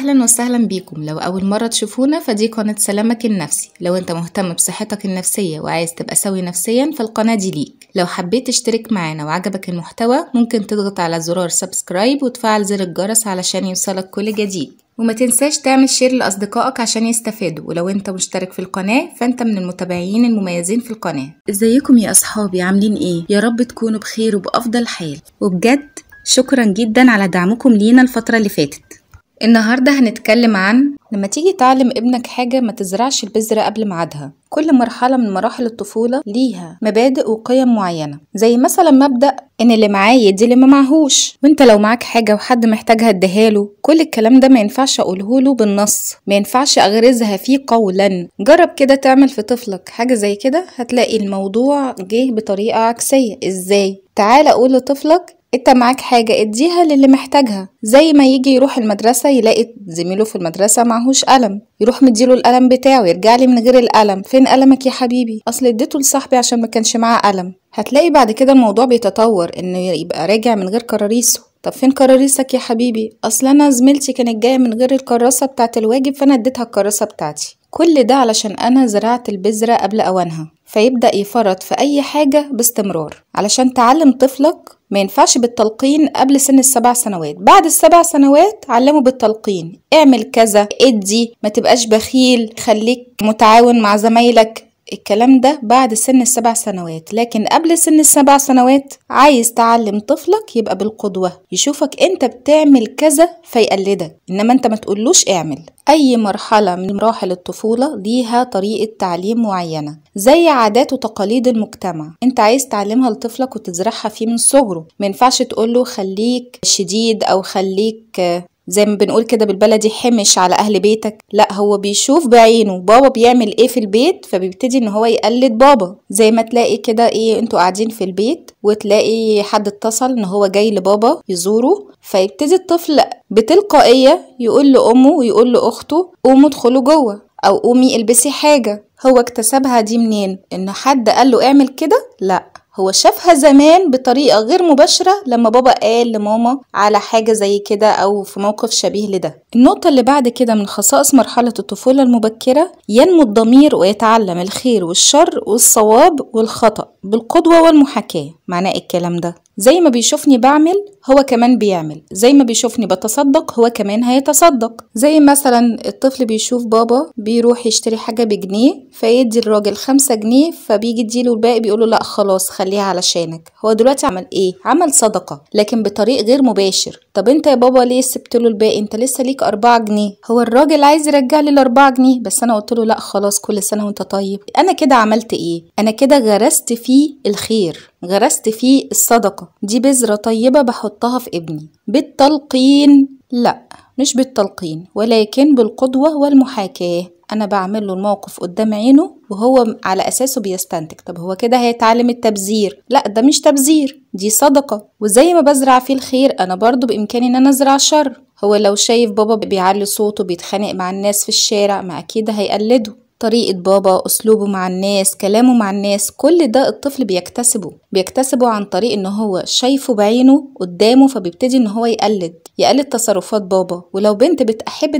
أهلا وسهلا بيكم لو أول مرة تشوفونا فدي قناة سلامك النفسي لو أنت مهتم بصحتك النفسية وعايز تبقى سوي نفسيا فالقناة دي ليك لو حبيت تشترك معانا وعجبك المحتوى ممكن تضغط على زرار سبسكرايب وتفعل زر الجرس علشان يوصلك كل جديد وما تنساش تعمل شير لأصدقائك عشان يستفادوا ولو انت مشترك في القناة فانت من المتابعين المميزين في القناة ازيكم يا أصحابي عاملين ايه؟ يا رب تكونوا بخير وبأفضل حال وبجد شكرا جدا على دعمكم لينا الفترة اللي فاتت النهاردة هنتكلم عن لما تيجي تعلم ابنك حاجة ما تزرعش البذرة قبل ميعادها كل مرحلة من مراحل الطفولة ليها مبادئ وقيم معينة زي مثلا مبدأ ان اللي معاه يدي اللي ما معهوش وانت لو معاك حاجة وحد محتاجها اديها له كل الكلام ده ما ينفعش اقوله له بالنص ما ينفعش اغرزها فيه قولا جرب كده تعمل في طفلك حاجة زي كده هتلاقي الموضوع جه بطريقة عكسية ازاي تعال اقول لطفلك انت معاك حاجة اديها للي محتاجها زي ما يجي يروح المدرسة يلاقي زميله في المدرسة معهوش قلم يروح مديله القلم بتاعه يرجع لي من غير القلم فين قلمك يا حبيبي اصل اديته لصاحبي عشان ما كانش معاه قلم هتلاقي بعد كده الموضوع بيتطور انه يبقى راجع من غير كراريسه طب فين كراريسك يا حبيبي اصل انا زميلتي كانت جايه من غير الكراسه بتاعت الواجب فانا اديتها الكراسه بتاعتي كل ده علشان انا زرعت البذره قبل اوانها فيبدأ يفرط في أي حاجة باستمرار علشان تعلم طفلك ما ينفعش بالتلقين قبل سن السبع سنوات بعد السبع سنوات علمه بالتلقين اعمل كذا ادي ما تبقاش بخيل خليك متعاون مع زمايلك الكلام ده بعد سن السبع سنوات لكن قبل سن السبع سنوات عايز تعلم طفلك يبقى بالقدوة يشوفك انت بتعمل كذا فيقلدك انما انت ما تقولوش اعمل اي مرحلة من مراحل الطفولة ليها طريقة تعليم معينة زي عادات وتقاليد المجتمع انت عايز تعلمها لطفلك وتزرعها فيه من صغره ما ينفعش تقوله خليك شديد او خليك زي ما بنقول كده بالبلدي حمش على اهل بيتك لا هو بيشوف بعينه بابا بيعمل ايه في البيت فبيبتدي ان هو يقلد بابا زي ما تلاقي كده ايه انتوا قاعدين في البيت وتلاقي حد اتصل ان هو جاي لبابا يزوره فيبتدي الطفل بتلقائيه يقول لامه ويقول لاخته قوموا ادخلوا جوه او قومي البسي حاجه هو اكتسبها دي منين ان حد قال له اعمل كده لا هو شافها زمان بطريقة غير مباشرة لما بابا قال لماما على حاجة زي كده أو في موقف شبيه لده النقطة اللي بعد كده من خصائص مرحلة الطفولة المبكرة ينمو الضمير ويتعلم الخير والشر والصواب والخطأ بالقدوة والمحاكاة معناه إيه الكلام ده زي ما بيشوفني بعمل هو كمان بيعمل زي ما بيشوفني بتصدق هو كمان هيتصدق زي مثلا الطفل بيشوف بابا بيروح يشتري حاجة بجنيه فيدي الراجل خمسة جنيه فبيجي يديله الباقي بيقوله لا خلاص خليها علشانك هو دلوقتي عمل ايه عمل صدقة لكن بطريق غير مباشر طب انت يا بابا ليه سبت له الباقي انت لسه ليك أربعة جنيه هو الراجل عايز يرجع لي الأربعة جنيه بس انا قلت له لا خلاص كل سنة وانت طيب انا كده عملت ايه انا كده غرست فيه الخير غرست فيه الصدقة دي بذرة طيبة بحطها في ابني بالتلقين لا مش بالتلقين ولكن بالقدوة والمحاكاة أنا بعمل له الموقف قدام عينه وهو على أساسه بيستنتج طب هو كده هيتعلم التبذير لا ده مش تبذير دي صدقة وزي ما بزرع فيه الخير أنا برضو بإمكاني إن أنا أزرع شر هو لو شايف بابا بيعلي صوته بيتخانق مع الناس في الشارع ما أكيد هيقلده طريقة بابا أسلوبه مع الناس كلامه مع الناس كل ده الطفل بيكتسبه بيكتسبه عن طريق إن هو شايفه بعينه قدامه فبيبتدي إن هو يقلد يقلد تصرفات بابا ولو بنت بتحب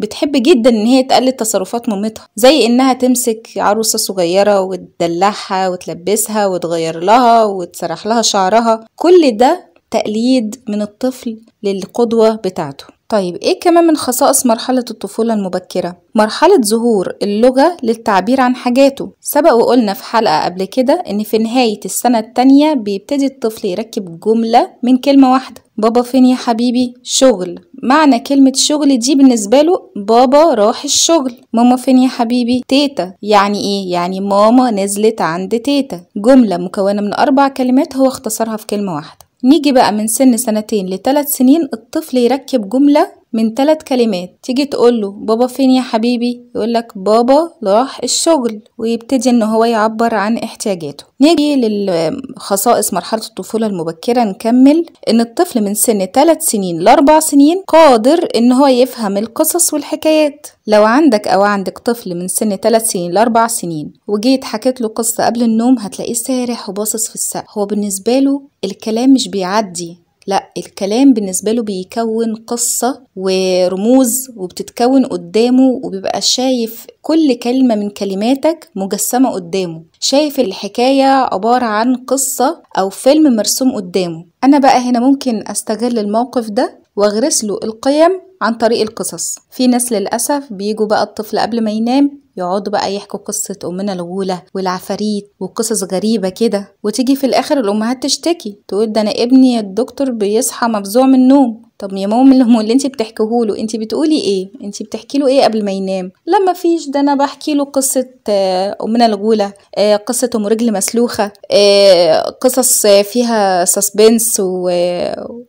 بتحب جدا إن هي تقلد تصرفات مامتها زي إنها تمسك عروسة صغيرة وتدلعها وتلبسها وتغير لها وتسرح لها شعرها كل ده تقليد من الطفل للقدوة بتاعته طيب ايه كمان من خصائص مرحلة الطفولة المبكرة؟ مرحلة ظهور اللغة للتعبير عن حاجاته سبق وقلنا في حلقة قبل كده ان في نهاية السنة التانية بيبتدي الطفل يركب جملة من كلمة واحدة بابا فين يا حبيبي شغل معنى كلمة شغل دي بالنسبة له بابا راح الشغل ماما فين يا حبيبي تيتا يعني ايه يعني ماما نزلت عند تيتا جملة مكونة من أربع كلمات هو اختصرها في كلمة واحدة نيجي بقى من سن سنتين لثلاث سنين الطفل يركب جملة من ثلاث كلمات تيجي تقول له بابا فين يا حبيبي يقولك بابا راح الشغل ويبتدي ان هو يعبر عن احتياجاته نيجي للخصائص مرحلة الطفولة المبكرة نكمل ان الطفل من سن 3 سنين لأربع سنين قادر ان هو يفهم القصص والحكايات لو عندك او عندك طفل من سن 3 سنين لأربع سنين وجيت حكيت له قصة قبل النوم هتلاقيه سارح وباصص في السقف هو بالنسبة له الكلام مش بيعدي لا الكلام بالنسبة له بيكون قصة ورموز وبتتكون قدامه وبيبقى شايف كل كلمة من كلماتك مجسمة قدامه شايف الحكاية عبارة عن قصة أو فيلم مرسوم قدامه أنا بقى هنا ممكن أستغل الموقف ده واغرس له القيم عن طريق القصص في ناس للأسف بيجوا بقى الطفل قبل ما ينام يقعدوا بقى يحكوا قصة أمنا الغولة والعفاريت وقصص غريبة كده وتيجي في الآخر الأمهات تشتكي تقول ده أنا ابني الدكتور بيصحى مفزوع من النوم طب يا ماما اللي, اللي انت بتحكيه له انت بتقولي ايه انت بتحكي له ايه قبل ما ينام لا فيش ده انا بحكي له قصه آه، امنا الغوله آه، قصه ام رجل مسلوخه آه، قصص فيها سسبنس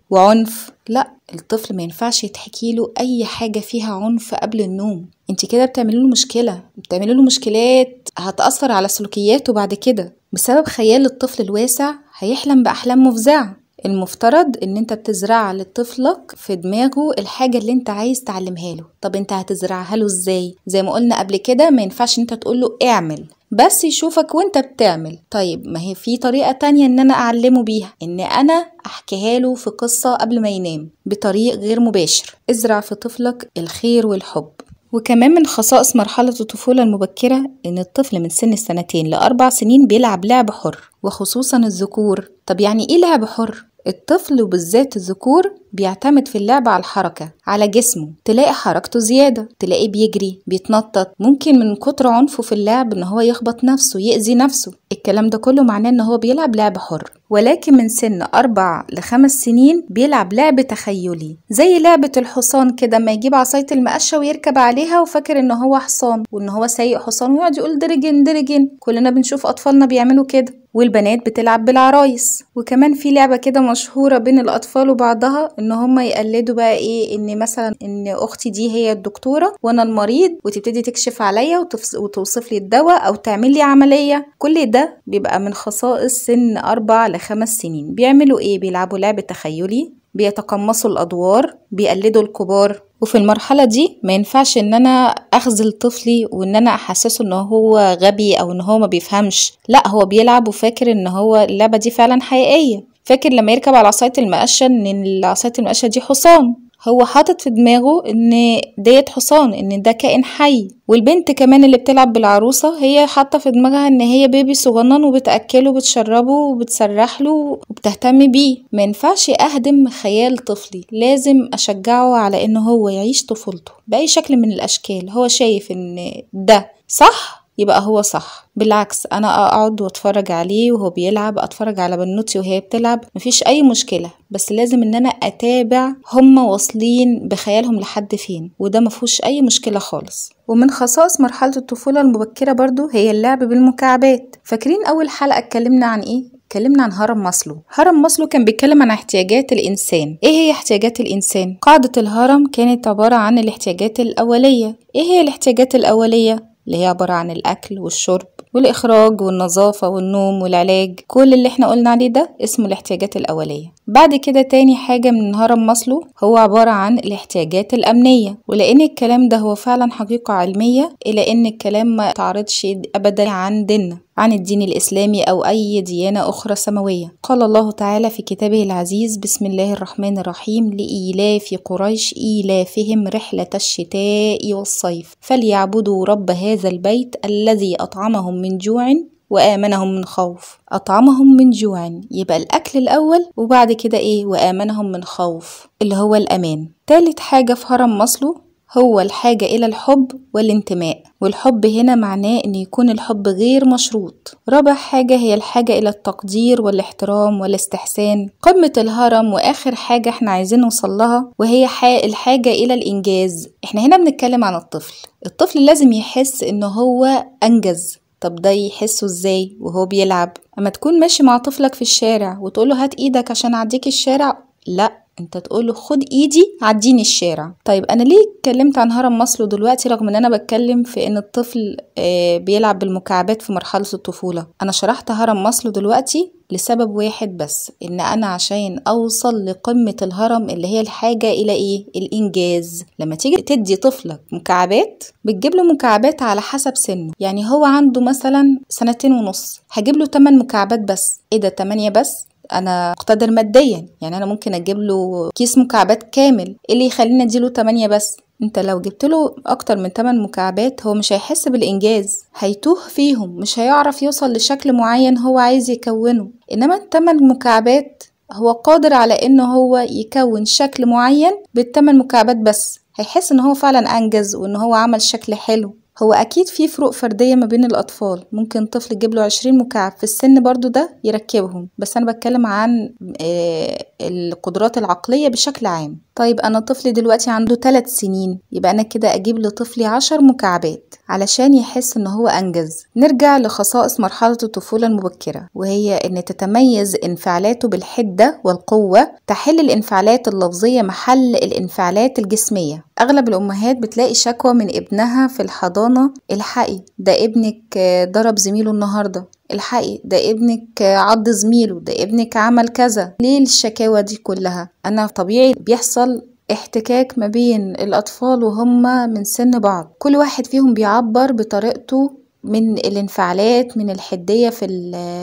وعنف لا الطفل ما ينفعش يتحكي له اي حاجه فيها عنف قبل النوم انت كده بتعملي له مشكله بتعملي له مشكلات هتاثر على سلوكياته بعد كده بسبب خيال الطفل الواسع هيحلم باحلام مفزعه المفترض ان انت بتزرع لطفلك في دماغه الحاجه اللي انت عايز تعلمها له طب انت هتزرعها له ازاي زي ما قلنا قبل كده ما ينفعش انت تقول له اعمل بس يشوفك وانت بتعمل طيب ما هي في طريقة تانية ان انا اعلمه بيها ان انا احكيها له في قصة قبل ما ينام بطريق غير مباشر ازرع في طفلك الخير والحب وكمان من خصائص مرحلة الطفولة المبكرة إن الطفل من سن السنتين لأربع سنين بيلعب لعب حر وخصوصا الذكور طب يعني إيه لعب حر؟ الطفل وبالذات الذكور بيعتمد في اللعب على الحركة على جسمه تلاقي حركته زيادة تلاقيه بيجري بيتنطط ممكن من كتر عنفه في اللعب ان هو يخبط نفسه يأذي نفسه الكلام ده كله معناه ان هو بيلعب لعب حر ولكن من سن أربع لخمس سنين بيلعب لعب تخيلي زي لعبة الحصان كده ما يجيب عصاية المقشة ويركب عليها وفاكر ان هو حصان وان هو سايق حصان ويقعد يقول درجن درجن كلنا بنشوف أطفالنا بيعملوا كده والبنات بتلعب بالعرايس وكمان في لعبة كده مشهورة بين الأطفال وبعضها ان هم يقلدوا بقى ايه ان مثلا ان اختي دي هي الدكتوره وانا المريض وتبتدي تكشف عليا وتوصف لي الدواء او تعمل لي عمليه كل ده بيبقى من خصائص سن اربع لخمس سنين بيعملوا ايه بيلعبوا لعب تخيلي بيتقمصوا الادوار بيقلدوا الكبار وفي المرحلة دي ما ينفعش ان انا اخذل طفلي وان انا احسسه ان هو غبي او ان هو ما بيفهمش لا هو بيلعب وفاكر ان هو اللعبة دي فعلا حقيقية فاكر لما يركب على عصاية المقشة ان عصاية المقشة دي حصان هو حاطط في دماغه ان ديت حصان ان ده كائن حي والبنت كمان اللي بتلعب بالعروسة هي حاطة في دماغها ان هي بيبي صغنن وبتأكله وبتشربه وبتسرحله وبتهتم بيه مينفعش اهدم خيال طفلي لازم اشجعه على ان هو يعيش طفولته بأي شكل من الاشكال هو شايف ان ده صح يبقى هو صح بالعكس انا اقعد واتفرج عليه وهو بيلعب اتفرج على بنوتي وهي بتلعب مفيش اي مشكله بس لازم ان انا اتابع هما واصلين بخيالهم لحد فين وده مفهوش اي مشكله خالص ومن خصائص مرحله الطفوله المبكره برضو هي اللعب بالمكعبات فاكرين اول حلقه اتكلمنا عن ايه اتكلمنا عن هرم ماسلو هرم ماسلو كان بيتكلم عن احتياجات الانسان ايه هي احتياجات الانسان قاعده الهرم كانت عباره عن الاحتياجات الاوليه ايه هي الاحتياجات الاوليه اللي هي عبارة عن الأكل والشرب والإخراج والنظافة والنوم والعلاج كل اللي احنا قلنا عليه ده اسمه الاحتياجات الأولية بعد كده تاني حاجة من هرم مصلو هو عبارة عن الاحتياجات الأمنية ولأن الكلام ده هو فعلا حقيقة علمية إلى أن الكلام ما تعرضش أبدا عن ديننا عن الدين الإسلامي أو أي ديانة أخرى سماوية قال الله تعالى في كتابه العزيز بسم الله الرحمن الرحيم لإيلاف قريش إيلافهم رحلة الشتاء والصيف فليعبدوا رب هذا البيت الذي أطعمهم من جوع وآمنهم من خوف أطعمهم من جوع يبقى الأكل الأول وبعد كده إيه وآمنهم من خوف اللي هو الأمان تالت حاجة في هرم مصلو هو الحاجة إلى الحب والانتماء والحب هنا معناه أن يكون الحب غير مشروط رابع حاجة هي الحاجة إلى التقدير والاحترام والاستحسان قمة الهرم وآخر حاجة احنا عايزين نوصلها وهي الحاجة إلى الإنجاز احنا هنا بنتكلم عن الطفل الطفل لازم يحس أنه هو أنجز طب ده يحسه ازاي وهو بيلعب اما تكون ماشي مع طفلك في الشارع وتقوله هات ايدك عشان اعديك الشارع لا انت تقول له خد ايدي عديني الشارع طيب انا ليه اتكلمت عن هرم مصلو دلوقتي رغم ان انا بتكلم في ان الطفل آه، بيلعب بالمكعبات في مرحله الطفوله انا شرحت هرم مصلو دلوقتي لسبب واحد بس ان انا عشان اوصل لقمه الهرم اللي هي الحاجه الى ايه الانجاز لما تيجي تدي طفلك مكعبات بتجيب له مكعبات على حسب سنه يعني هو عنده مثلا سنتين ونص هجيب له 8 مكعبات بس ايه ده 8 بس انا اقتدر ماديا يعني انا ممكن اجيب له كيس مكعبات كامل إيه اللي يخليني اديله 8 بس انت لو جبت له اكتر من 8 مكعبات هو مش هيحس بالانجاز هيتوه فيهم مش هيعرف يوصل لشكل معين هو عايز يكونه انما التمن مكعبات هو قادر على ان هو يكون شكل معين بالتمن مكعبات بس هيحس ان هو فعلا انجز وان هو عمل شكل حلو هو اكيد في فروق فرديه ما بين الاطفال ممكن طفل يجيب له عشرين مكعب في السن برضو ده يركبهم بس انا بتكلم عن آه، القدرات العقليه بشكل عام طيب أنا طفلي دلوقتي عنده 3 سنين يبقى أنا كده أجيب لطفلي 10 مكعبات علشان يحس إن هو أنجز نرجع لخصائص مرحلة الطفولة المبكرة وهي إن تتميز انفعالاته بالحدة والقوة تحل الانفعالات اللفظية محل الانفعالات الجسمية أغلب الأمهات بتلاقي شكوى من ابنها في الحضانة الحقي ده ابنك ضرب زميله النهاردة الحقي ده ابنك عض زميله ده ابنك عمل كذا ليه الشكاوى دي كلها انا طبيعي بيحصل احتكاك ما بين الاطفال وهم من سن بعض كل واحد فيهم بيعبر بطريقته من الانفعالات من الحديه في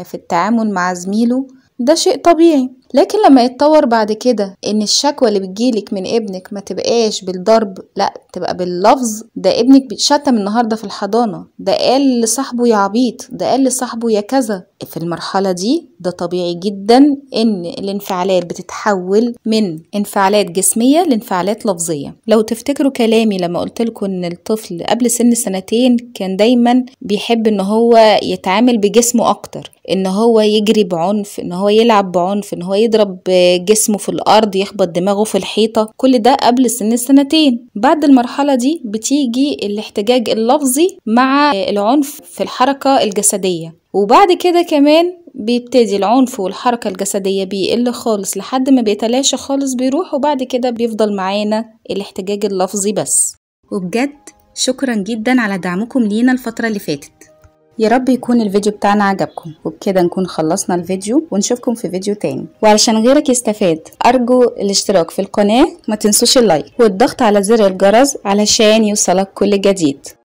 في التعامل مع زميله ده شيء طبيعي لكن لما يتطور بعد كده ان الشكوى اللي بتجيلك من ابنك ما تبقاش بالضرب لا تبقى باللفظ ده ابنك بيتشتم النهارده في الحضانه ده قال لصاحبه يا عبيط ده قال لصاحبه يا كذا في المرحله دي ده طبيعي جدا ان الانفعالات بتتحول من انفعالات جسميه لانفعالات لفظيه لو تفتكروا كلامي لما قلت لكم ان الطفل قبل سن سنتين كان دايما بيحب ان هو يتعامل بجسمه اكتر ان هو يجري بعنف ان هو يلعب بعنف ان هو يضرب جسمه في الأرض يخبط دماغه في الحيطة كل ده قبل سن السنتين بعد المرحلة دي بتيجي الاحتجاج اللفظي مع العنف في الحركة الجسدية وبعد كده كمان بيبتدي العنف والحركة الجسدية بيقل خالص لحد ما بيتلاشى خالص بيروح وبعد كده بيفضل معانا الاحتجاج اللفظي بس وبجد شكرا جدا على دعمكم لينا الفترة اللي فاتت يا رب يكون الفيديو بتاعنا عجبكم وبكده نكون خلصنا الفيديو ونشوفكم في فيديو تاني وعلشان غيرك يستفاد أرجو الاشتراك في القناة ما تنسوش اللايك والضغط على زر الجرس علشان يوصلك كل جديد